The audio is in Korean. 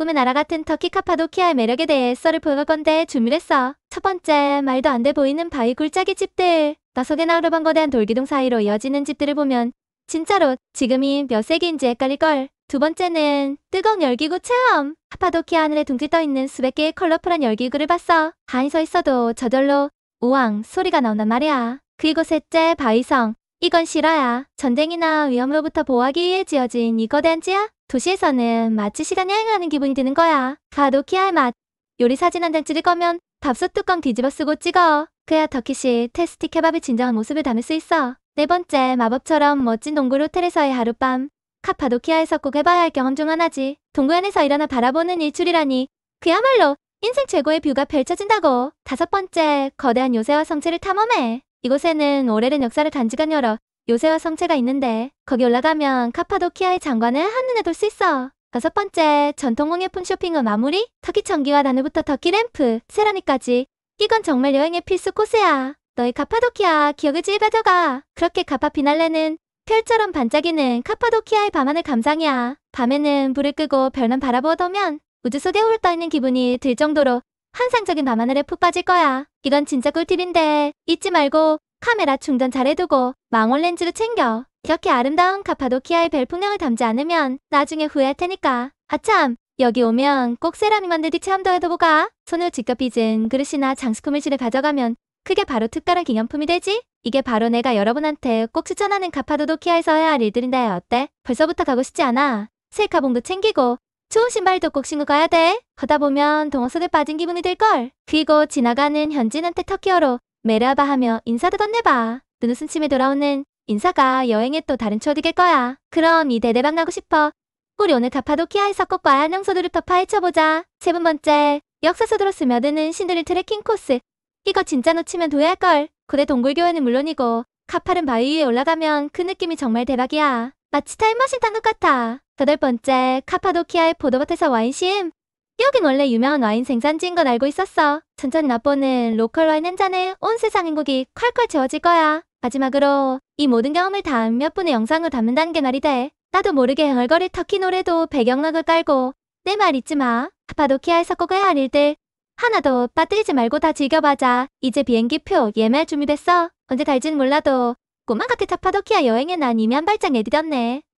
꿈의 나라 같은 터키 카파도키아의 매력에 대해 썰을 보는 건데 준비했어. 첫 번째, 말도 안 돼 보이는 바위 굴짜기 집들. 나석에나 흐르던 거대한 돌기둥 사이로 이어지는 집들을 보면 진짜로 지금이 몇 세기인지 헷갈릴걸. 두 번째는 뜨거운 열기구 체험. 카파도키아 하늘에 둥지 떠있는 수백 개의 컬러풀한 열기구를 봤어. 가만히 서 있어도 저절로 우왕 소리가 나온단 말이야. 그리고 셋째 바위성. 이건 실화야. 전쟁이나 위험으로부터 보호하기 위해 지어진 이거단지야 도시에서는 마치 시간 여행하는 기분이 드는 거야. 가도키알 맛. 요리 사진 한 장 찍을 거면 밥솥 뚜껑 뒤집어 쓰고 찍어. 그야 터키시 테스티 케밥의 진정한 모습을 담을 수 있어. 네 번째, 마법처럼 멋진 동굴 호텔에서의 하룻밤. 카파도키아에서 꼭 해봐야 할 경험 중 하나지. 동굴 안에서 일어나 바라보는 일출이라니. 그야말로 인생 최고의 뷰가 펼쳐진다고. 다섯 번째, 거대한 요새와 성체를 탐험해. 이곳에는 오래된 역사를 단지간 열어 요새와 성체가 있는데 거기 올라가면 카파도키아의 장관을 한눈에 돌수 있어. 다섯 번째, 전통 공예품 쇼핑은 마무리, 터키 전기와 나누부터 터키 램프, 세라니까지. 이건 정말 여행의 필수 코스야. 너희 카파도키아 기억을 찔가져가. 그렇게 카파 비날레는 별처럼 반짝이는 카파도키아의 밤하늘 감상이야. 밤에는 불을 끄고 별만 바라보더면 우주 속에 홀떠있는 기분이 들 정도로 환상적인 밤하늘에 푹 빠질 거야. 이건 진짜 꿀팁인데 잊지 말고 카메라 충전 잘해두고 망원 렌즈로 챙겨. 이렇게 아름다운 카파도키아의 별 풍경을 담지 않으면 나중에 후회할 테니까. 아참, 여기 오면 꼭 세라믹 만들기 체험도 해두고 가. 손을로 직접 빚은 그릇이나 장식품을 집에 가져가면 그게 바로 특별한 기념품이 되지? 이게 바로 내가 여러분한테 꼭 추천하는 카파도키아에서 해야 할 일들인데 어때? 벌써부터 가고 싶지 않아? 셀카봉도 챙기고 좋은 신발도 꼭 신고 가야 돼. 걷다 보면 동화수에 빠진 기분이 들걸. 그리고 지나가는 현진한테 터키어로 메라바 하며 인사도 덧내봐 눈웃음 침에 돌아오는 인사가 여행의 또 다른 추억이 될 거야. 그럼 이 대대박 나고 싶어. 우리 오늘 가파도키아에서 꽃과 한양소들을더 파헤쳐보자. 세분 번째, 역사서도로 스며드는 신들의 트레킹 코스. 이거 진짜 놓치면 도야할걸 고대 동굴교회는 물론이고, 카파른 바위 위에 올라가면 그 느낌이 정말 대박이야. 마치 타임머신 탄 것 같아. 여덟 번째, 카파도키아의 포도밭에서 와인 시음. 여긴 원래 유명한 와인 생산지인 건 알고 있었어. 천천히 맛보는 로컬 와인 한 잔에 온 세상 행복이 콸콸 채워질 거야. 마지막으로 이 모든 경험을 다음 몇 분의 영상으로 담는다는 게 말이 돼. 나도 모르게 흥얼거릴 터키 노래도 배경락을 깔고 내 말 잊지 마. 카파도키아에서 꼭 해야 할 일들 하나도 빠뜨리지 말고 다 즐겨봐자. 이제 비행기표 예매할 준비됐어. 언제 달진 몰라도 꼬마 같은 타파도키아 여행에 난이면 발짝 내딛었네.